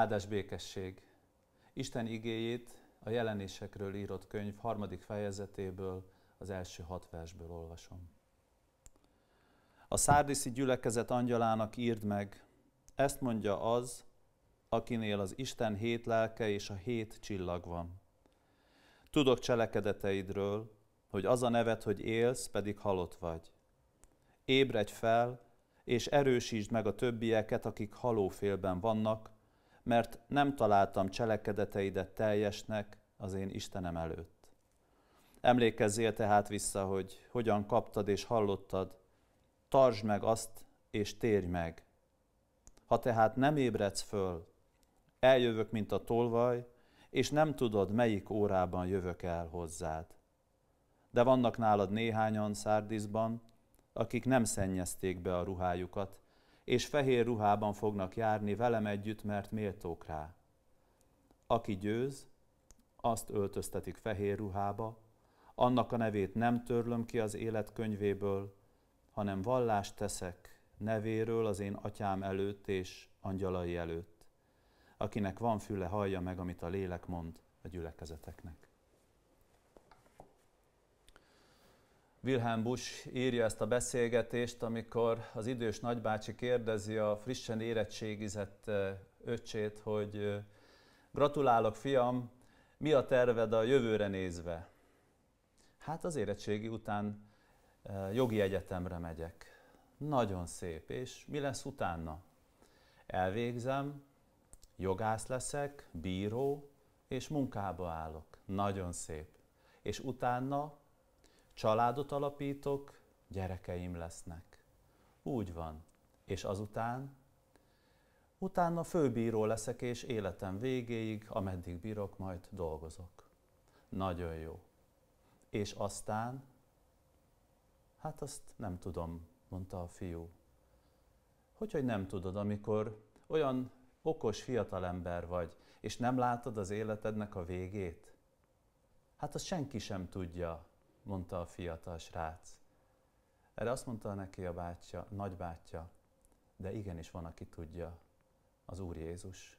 Áldás békesség! Isten igéjét a jelenésekről írott könyv harmadik fejezetéből, az első hat versből olvasom. A szárdiszi gyülekezet angyalának írd meg, ezt mondja az, akinél az Isten hét lelke és a hét csillag van. Tudok cselekedeteidről, hogy az a nevet, hogy élsz, pedig halott vagy. Ébredj fel, és erősítsd meg a többieket, akik halófélben vannak, mert nem találtam cselekedeteidet teljesnek az én Istenem előtt. Emlékezzél tehát vissza, hogy hogyan kaptad és hallottad, tartsd meg azt, és térj meg. Ha tehát nem ébredsz föl, eljövök, mint a tolvaj, és nem tudod, melyik órában jövök el hozzád. De vannak nálad néhányan szárdizban, akik nem szennyezték be a ruhájukat, és fehér ruhában fognak járni velem együtt, mert méltók rá. Aki győz, azt öltöztetik fehér ruhába, annak a nevét nem törlöm ki az életkönyvéből, hanem vallást teszek nevéről az én atyám előtt és angyalai előtt. Akinek van füle, hallja meg, amit a lélek mond a gyülekezeteknek. Wilhelm Busch írja ezt a beszélgetést, amikor az idős nagybácsi kérdezi a frissen érettségizett öcsét, hogy gratulálok fiam, mi a terved a jövőre nézve? Hát az érettségi után jogi egyetemre megyek. Nagyon szép, és mi lesz utána? Elvégzem, jogász leszek, bíró, és munkába állok. Nagyon szép. És utána Családot alapítok, gyerekeim lesznek. Úgy van. És azután? Utána főbíró leszek, és életem végéig, ameddig bírok, majd dolgozok. Nagyon jó. És aztán? Hát azt nem tudom, mondta a fiú. Hogy, hogy nem tudod, amikor olyan okos fiatalember vagy, és nem látod az életednek a végét? Hát azt senki sem tudja, mondta a fiatal srác. Erre azt mondta neki a bátyja, nagybátyja, de igenis van, aki tudja, az Úr Jézus,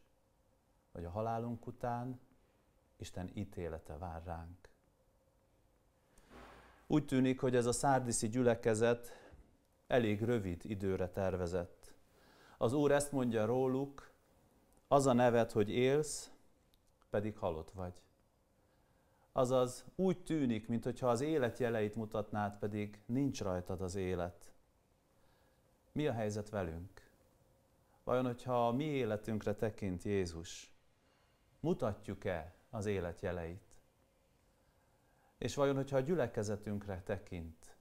hogy a halálunk után Isten ítélete vár ránk. Úgy tűnik, hogy ez a szárdiszi gyülekezet elég rövid időre tervezett. Az Úr ezt mondja róluk, az a nevet, hogy élsz, pedig halott vagy. Azaz úgy tűnik, mintha az élet jeleit mutatnád, pedig nincs rajtad az élet. Mi a helyzet velünk? Vajon, hogyha a mi életünkre tekint Jézus, mutatjuk-e az élet jeleit? És vajon, hogyha a gyülekezetünkre tekint,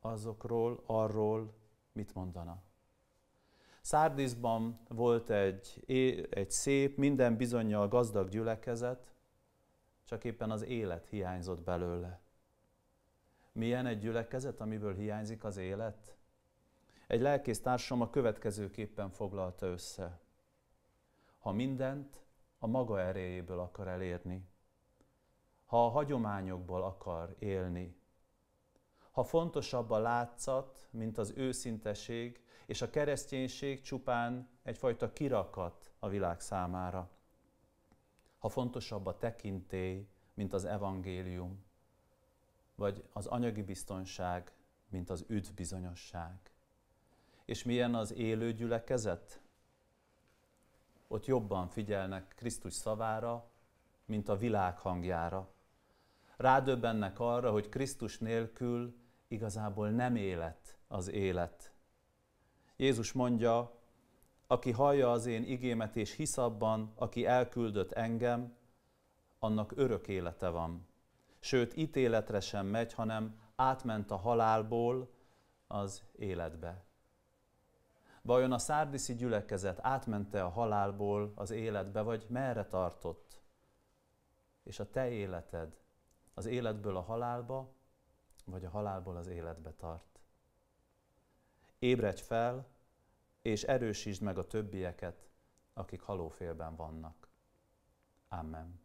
azokról, arról mit mondana? Szárdiszban volt egy, egy szép, minden bizonyal gazdag gyülekezet, csak éppen az élet hiányzott belőle. Milyen egy gyülekezet, amiből hiányzik az élet? Egy lelkész társam a következőképpen foglalta össze. Ha mindent a maga erejéből akar elérni, ha a hagyományokból akar élni, ha fontosabb a látszat, mint az őszinteség, és a kereszténység csupán egyfajta kirakat a világ számára ha fontosabb a tekintély, mint az evangélium, vagy az anyagi biztonság, mint az üdv bizonyosság. És milyen az élő gyülekezet? Ott jobban figyelnek Krisztus szavára, mint a világ hangjára. Rádöbbennek arra, hogy Krisztus nélkül igazából nem élet az élet. Jézus mondja, aki hallja az én igémet és hisz abban, aki elküldött engem, annak örök élete van. Sőt, ítéletre sem megy, hanem átment a halálból az életbe. Vajon a szárdiszi gyülekezet átmente a halálból az életbe, vagy merre tartott? És a te életed az életből a halálba, vagy a halálból az életbe tart? Ébredj fel, és erősítsd meg a többieket, akik halófélben vannak. Amen.